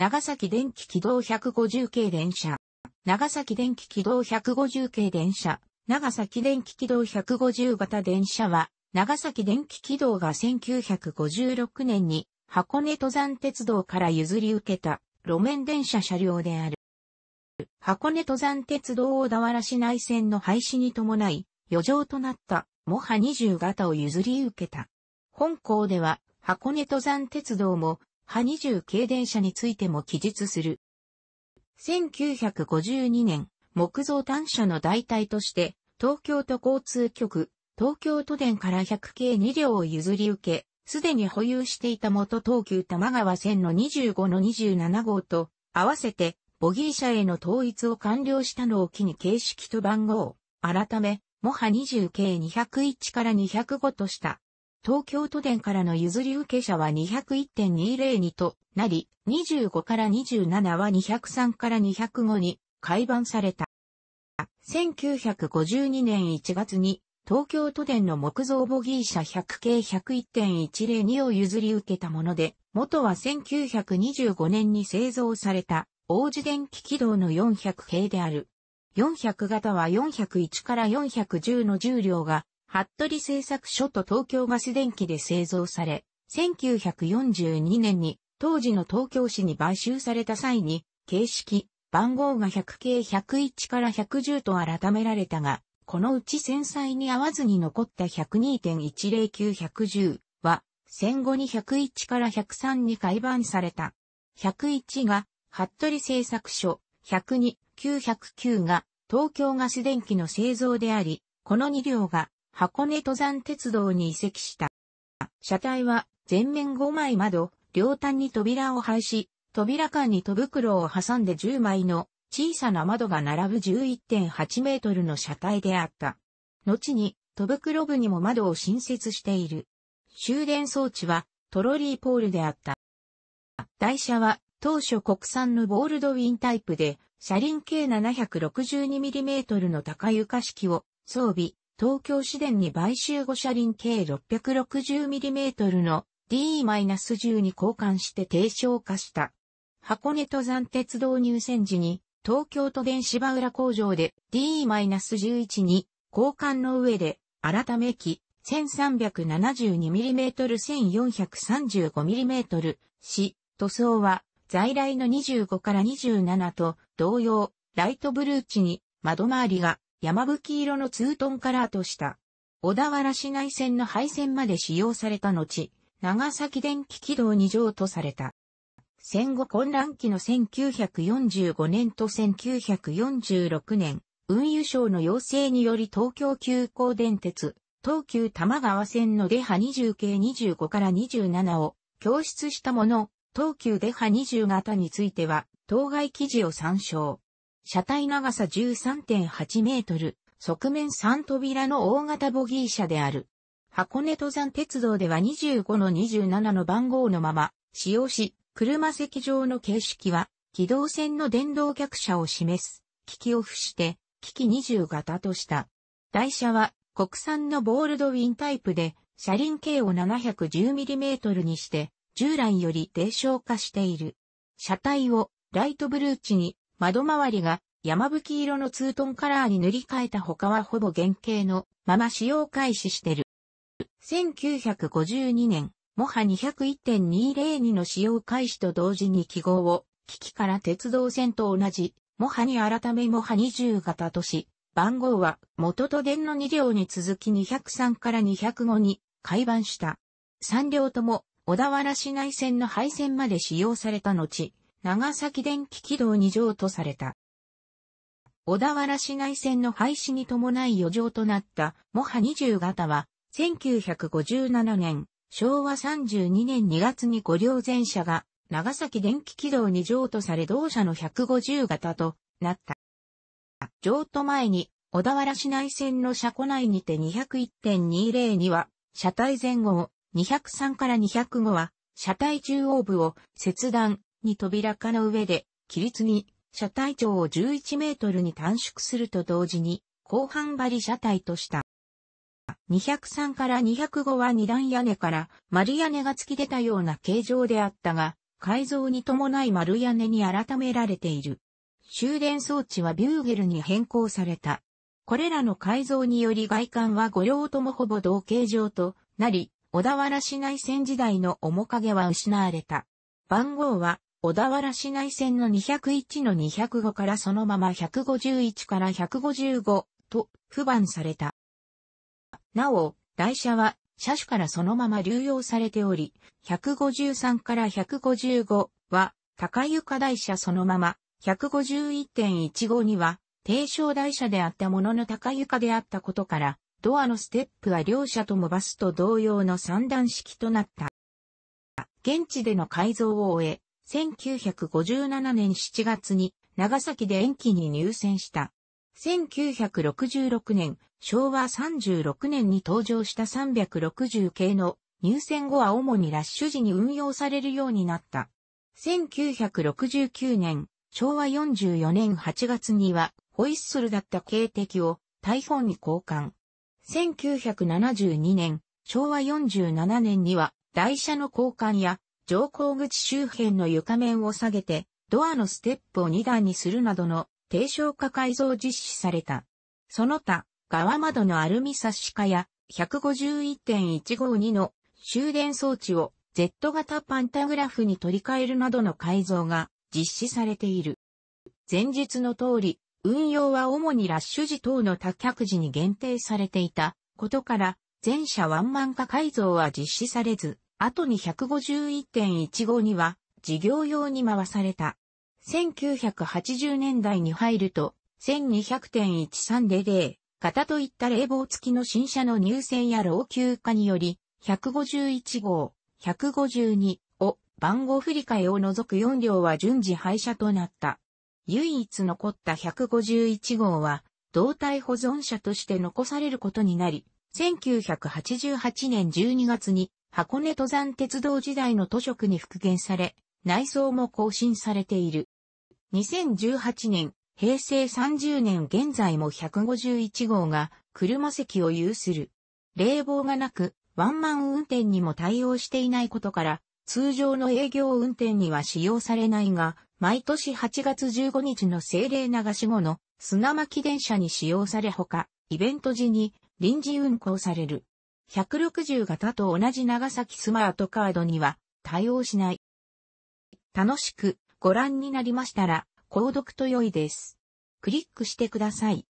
長崎電気軌道150系電車。長崎電気軌道150系電車。長崎電気軌道150型電車は、長崎電気軌道が1956年に箱根登山鉄道から譲り受けた路面電車車両である。箱根登山鉄道小田原市内線の廃止に伴い、余剰となったモハ20型を譲り受けた。本校では箱根登山鉄道も波20系電車についても記述する。1952年、木造単車の代替として、東京都交通局、東京都電から100系2両を譲り受け、すでに保有していた元東急玉川線の25の27号と、合わせて、ボギー車への統一を完了したのを機に形式と番号、改め、モハ20系201から205とした。東京都電からの譲り受け者は201.202となり、25から27は203から205に改版された。1952年1月に東京都電の木造ボギー車100系101.102を譲り受けたもので、元は1925年に製造された王子電気軌道の400系である。400型は401から410の重量が服部製作所と東京ガス電機で製造され、1942年に当時の東京市に買収された際に、形式、番号が100系101から110と改められたが、このうち繊細に合わずに残った102.109110は、戦後に101から103に改版された。101が、服部製作所、102、909が、東京ガス電機の製造であり、この2両が箱根登山鉄道に移籍した。車体は前面5枚窓、両端に扉を配し、扉間に戸袋を挟んで10枚の小さな窓が並ぶ11.8メートルの車体であった。後に戸袋部にも窓を新設している。終電装置はトロリーポールであった。台車は当初国産のボールドウィンタイプで車輪径 762mm の高床式を装備、東京市電に買収後車輪計 660mm の D-12 交換して低床化した。箱根登山鉄道入線時に東京都電芝浦工場で D-11 に交換の上で改め機 1372mm1435mm し、塗装は在来の25から27と同様ライトブルーチに窓周りが山吹色のツートンカラーとした。小田原市内線の廃線まで使用された後、長崎電気軌道に譲渡された。戦後混乱期の1945年と1946年、運輸省の要請により東京急行電鉄、東急玉川線のデハ20系25から27を供出したもの、東急デハ20型については、当該記事を参照。車体長さ13.8メートル、側面3扉の大型ボギー車である。箱根登山鉄道では25の27の番号のまま使用し、車席上の形式は機動線の電動客車を示す、機器を付して、機器20型とした。台車は国産のボールドウィンタイプで、車輪径を 710mm にして、従来より低床化している。車体をライトブルーチに窓周りが山吹色のツートンカラーに塗り替えた他はほぼ原型のまま使用開始してる。1952年、モハ201.202の使用開始と同時に記号を、機器から鉄道線と同じ、モハに改めモハ20型とし、番号は元都電の2両に続き203から205に改版した。3両とも小田原市内線の廃線まで使用された後、長崎電気軌道に条とされた。小田原市内線の廃止に伴い余剰となったモハ20型は、1957年、昭和32年2月に五両全車が長崎電気軌道に条とされ同社の150型となった。譲渡前に小田原市内線の車庫内にて201.20には、車体前後を203から205は、車体中央部を切断、に扉化の上で、規律に、車体長を11メートルに短縮すると同時に、後半張り車体とした。203から205は二段屋根から丸屋根が突き出たような形状であったが、改造に伴い丸屋根に改められている。終電装置はビューゲルに変更された。これらの改造により外観は五両ともほぼ同形状となり、小田原市内線時代の面影は失われた。番号は小田原市内線の201の205からそのまま151から155と不番された。なお、台車は車種からそのまま流用されており、153から155は高床台車そのまま、151.15には低床台車であったものの高床であったことから、ドアのステップは両車ともバスと同様の三段式となった。現地での改造を終え、1957年7月に長崎で延期に入選した。1966年、昭和36年に登場した360系の入選後は主にラッシュ時に運用されるようになった。1969年、昭和44年8月にはホイッスルだった警笛を台本に交換。1972年、昭和47年には台車の交換や乗降口周辺の床面を下げて、ドアのステップを2段にするなどの低床化改造実施された。その他、側窓のアルミサッシ化や151.152の終電装置を Z 型パンタグラフに取り替えるなどの改造が実施されている。前述の通り、運用は主にラッシュ時等の多客時に限定されていたことから、全車ワンマン化改造は実施されず、後に151.15には事業用に回された。1980年代に入ると、1200.1300、型といった冷房付きの新車の入線や老朽化により、151号、152を番号振り替えを除く4両は順次廃車となった。唯一残った151号は、胴体保存車として残されることになり、1988年12月に箱根登山鉄道時代の図書区に復元され、内装も更新されている。2018年、平成30年現在も151号が車席を有する。冷房がなく、ワンマン運転にも対応していないことから、通常の営業運転には使用されないが、毎年8月15日の精霊流し後の砂巻電車に使用されほか、イベント時に臨時運行される。160型と同じ長崎スマートカードには対応しない。楽しくご覧になりましたら、購読と良いです。クリックしてください。